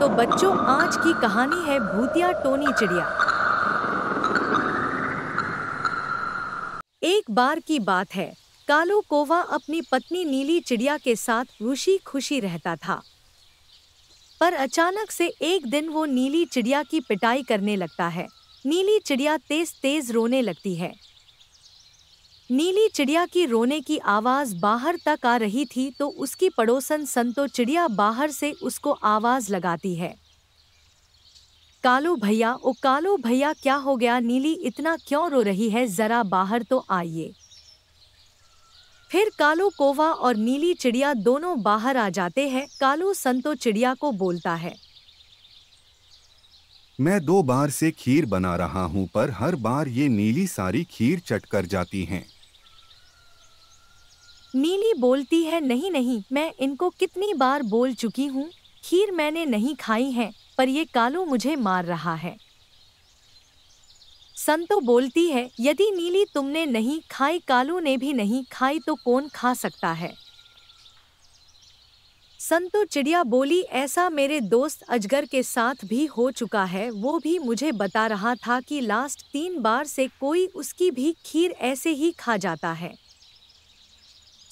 तो बच्चों आज की कहानी है भूतिया टोनी चिड़िया एक बार की बात है कालो कोवा अपनी पत्नी नीली चिड़िया के साथ खुशी खुशी रहता था पर अचानक से एक दिन वो नीली चिड़िया की पिटाई करने लगता है नीली चिड़िया तेज तेज रोने लगती है नीली चिड़िया की रोने की आवाज बाहर तक आ रही थी तो उसकी पड़ोसन संतो चिड़िया बाहर से उसको आवाज लगाती है कालू भैया ओ कालू भैया क्या हो गया नीली इतना क्यों रो रही है जरा बाहर तो आइए फिर कालू कोवा और नीली चिड़िया दोनों बाहर आ जाते हैं कालू संतो चिड़िया को बोलता है मैं दो बार से खीर बना रहा हूँ पर हर बार ये नीली सारी खीर चट कर जाती हैं नीली बोलती है नहीं नहीं मैं इनको कितनी बार बोल चुकी हूँ खीर मैंने नहीं खाई है पर ये कालू मुझे मार रहा है संतो बोलती है यदि नीली तुमने नहीं खाई कालू ने भी नहीं खाई तो कौन खा सकता है संतो चिड़िया बोली ऐसा मेरे दोस्त अजगर के साथ भी हो चुका है वो भी मुझे बता रहा था कि लास्ट तीन बार से कोई उसकी भी खीर ऐसे ही खा जाता है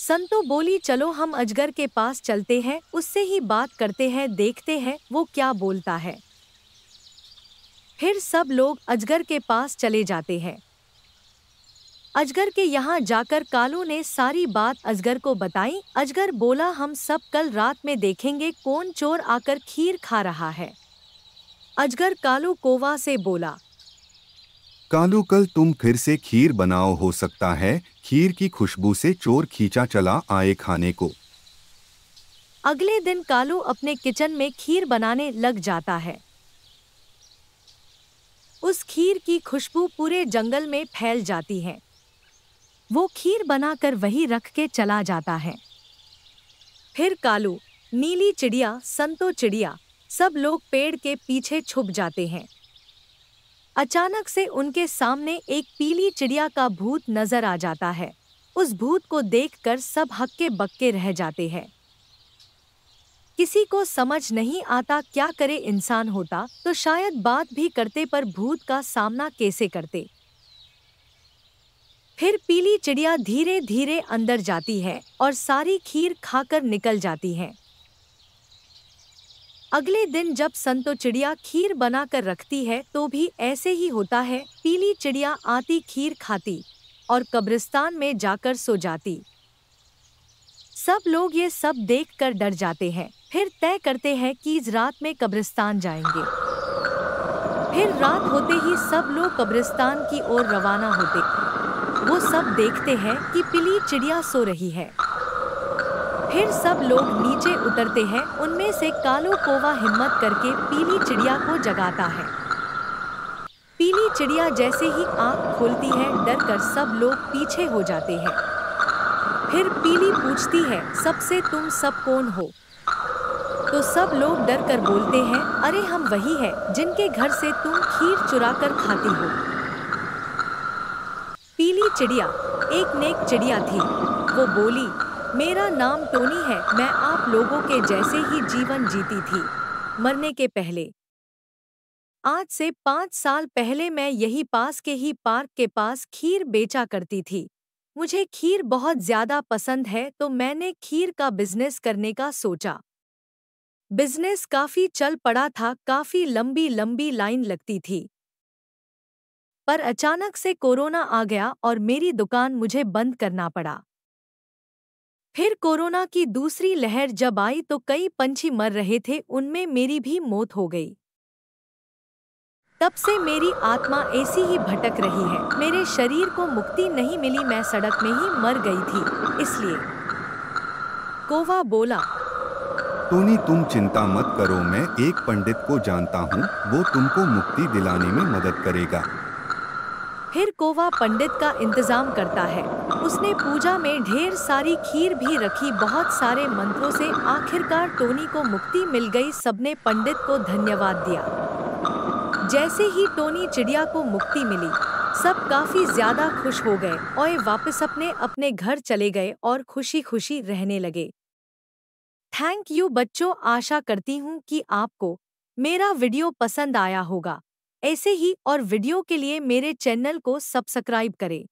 संतो बोली चलो हम अजगर के पास चलते हैं उससे ही बात करते हैं देखते हैं वो क्या बोलता है फिर सब लोग अजगर के पास चले जाते हैं अजगर के यहाँ जाकर कालू ने सारी बात अजगर को बताई अजगर बोला हम सब कल रात में देखेंगे कौन चोर आकर खीर खा रहा है अजगर कालू कोवा से बोला कालू कल तुम फिर से खीर बनाओ हो सकता है खीर की खुशबू से चोर खींचा चला आए खाने को अगले दिन कालू अपने किचन में खीर बनाने लग जाता है उस खीर की खुशबू पूरे जंगल में फैल जाती है वो खीर बनाकर वही रख के चला जाता है फिर कालू नीली चिड़िया संतो चिड़िया सब लोग पेड़ के पीछे छुप जाते हैं अचानक से उनके सामने एक पीली चिड़िया का भूत नजर आ जाता है उस भूत को देखकर सब हक्के बक्के रह जाते हैं किसी को समझ नहीं आता क्या करे इंसान होता तो शायद बात भी करते पर भूत का सामना कैसे करते फिर पीली चिड़िया धीरे धीरे अंदर जाती है और सारी खीर खाकर निकल जाती है अगले दिन जब संतो चिड़िया खीर बनाकर रखती है तो भी ऐसे ही होता है पीली चिड़िया आती खीर खाती और कब्रिस्तान में जाकर सो जाती सब लोग ये सब देख कर डर जाते हैं फिर तय करते हैं कि इस रात में कब्रिस्तान जाएंगे फिर रात होते ही सब लोग कब्रिस्तान की ओर रवाना होते वो सब देखते हैं कि पीली चिड़िया सो रही है फिर सब लोग नीचे उतरते हैं उनमें से कालो कोवा हिम्मत करके पीली चिड़िया को जगाता है पीली चिड़िया जैसे ही आंख खोलती है डर कर सब लोग पीछे हो जाते हैं फिर पीली पूछती है सबसे तुम सब कौन हो तो सब लोग डर कर बोलते हैं अरे हम वही है जिनके घर से तुम खीर चुरा कर खाती हो पीली चिड़िया एक नेक चिड़िया थी वो बोली मेरा नाम टोनी है मैं आप लोगों के जैसे ही जीवन जीती थी मरने के पहले आज से पाँच साल पहले मैं यही पास के ही पार्क के पास खीर बेचा करती थी मुझे खीर बहुत ज़्यादा पसंद है तो मैंने खीर का बिजनेस करने का सोचा बिजनेस काफ़ी चल पड़ा था काफ़ी लंबी लंबी लाइन लगती थी पर अचानक से कोरोना आ गया और मेरी दुकान मुझे बंद करना पड़ा फिर कोरोना की दूसरी लहर जब आई तो कई पंछी मर रहे थे उनमें मेरी भी मौत हो गई तब से मेरी आत्मा ऐसी ही भटक रही है मेरे शरीर को मुक्ति नहीं मिली मैं सड़क में ही मर गई थी इसलिए कोवा बोला टोनी तुम चिंता मत करो मैं एक पंडित को जानता हूँ वो तुमको मुक्ति दिलाने में मदद करेगा फिर कोवा पंडित का इंतजाम करता है उसने पूजा में ढेर सारी खीर भी रखी बहुत सारे मंत्रों से आखिरकार टोनी को मुक्ति मिल गई सबने पंडित को धन्यवाद दिया जैसे ही टोनी चिड़िया को मुक्ति मिली सब काफी ज्यादा खुश हो गए और वापस अपने अपने घर चले गए और खुशी खुशी रहने लगे थैंक यू बच्चों आशा करती हूँ कि आपको मेरा वीडियो पसंद आया होगा ऐसे ही और वीडियो के लिए मेरे चैनल को सब्सक्राइब करें